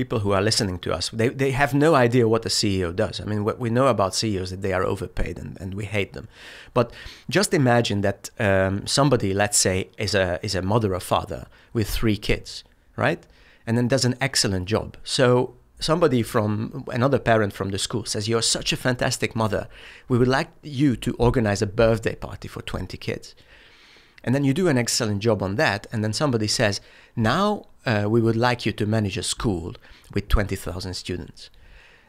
people who are listening to us, they, they have no idea what a CEO does. I mean, what we know about CEOs that they are overpaid and, and we hate them. But just imagine that um, somebody, let's say, is a, is a mother or father with three kids, right? And then does an excellent job. So somebody from another parent from the school says, You're such a fantastic mother. We would like you to organize a birthday party for 20 kids. And then you do an excellent job on that. And then somebody says, Now uh, we would like you to manage a school with 20,000 students.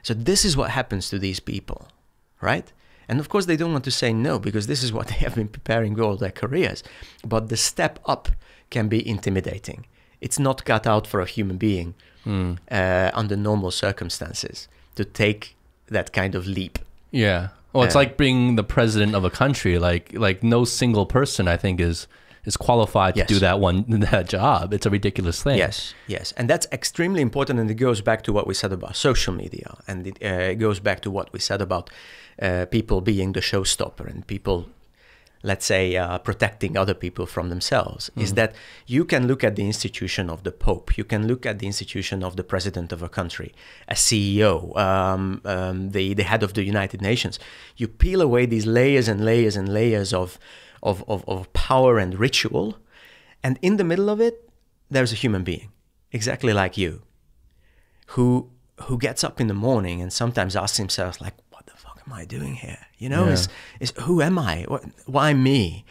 So this is what happens to these people, right? And of course, they don't want to say no because this is what they have been preparing all their careers. But the step up can be intimidating. It's not cut out for a human being mm. uh, under normal circumstances to take that kind of leap. Yeah. Well, it's uh, like being the president of a country. Like, like no single person, I think, is is qualified yes. to do that one that job. It's a ridiculous thing. Yes, yes, and that's extremely important, and it goes back to what we said about social media, and it, uh, it goes back to what we said about uh, people being the showstopper and people, let's say, uh, protecting other people from themselves. Mm. Is mm-hmm. that you can look at the institution of the Pope, you can look at the institution of the president of a country, a CEO, um, um, the the head of the United Nations. You peel away these layers and layers and layers of of, of, of power and ritual. And in the middle of it, there's a human being, exactly like you, who who gets up in the morning and sometimes asks himself, like, what the fuck am I doing here? You know, yeah. is, is who am I? Why me?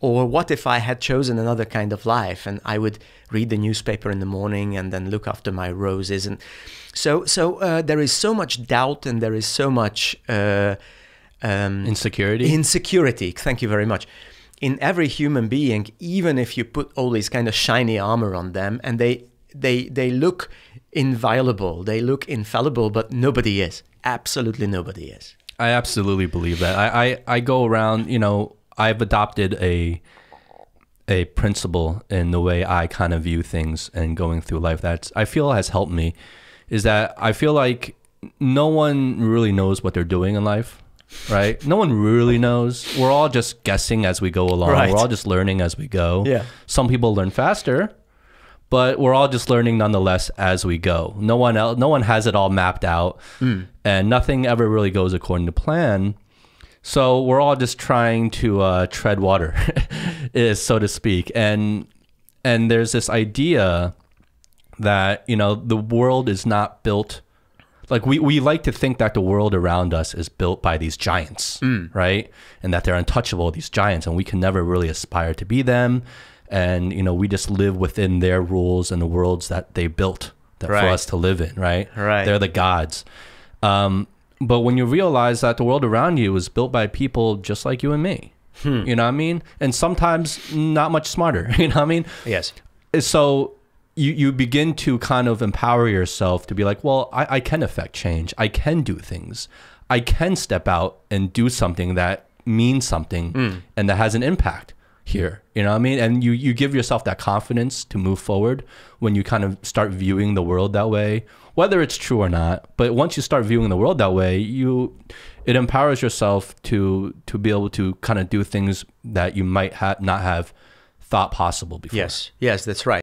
Or what if I had chosen another kind of life and I would read the newspaper in the morning and then look after my roses? And so, so uh, there is so much doubt and there is so much uh, um, insecurity. Insecurity. Thank you very much in every human being, even if you put all this kind of shiny armor on them and they they they look inviolable, they look infallible, but nobody is. Absolutely nobody is. I absolutely believe that. I, I, I go around, you know, I've adopted a a principle in the way I kind of view things and going through life that I feel has helped me is that I feel like no one really knows what they're doing in life right? No one really knows. We're all just guessing as we go along. Right. We're all just learning as we go. Yeah. Some people learn faster, but we're all just learning nonetheless as we go. No one else, no one has it all mapped out, mm. and nothing ever really goes according to plan. So we're all just trying to uh, tread water, is so to speak, and and there's this idea that you know the world is not built like we, we like to think that the world around us is built by these giants mm. right and that they're untouchable these giants and we can never really aspire to be them and you know we just live within their rules and the worlds that they built that right. for us to live in right right they're the gods um, but when you realize that the world around you is built by people just like you and me hmm. you know what i mean and sometimes not much smarter you know what i mean yes so you you begin to kind of empower yourself to be like, well, I, I can affect change. I can do things. I can step out and do something that means something mm. and that has an impact here. You know what I mean? And you you give yourself that confidence to move forward when you kind of start viewing the world that way, whether it's true or not. But once you start viewing the world that way, you it empowers yourself to to be able to kind of do things that you might ha- not have thought possible before. Yes, yes, that's right.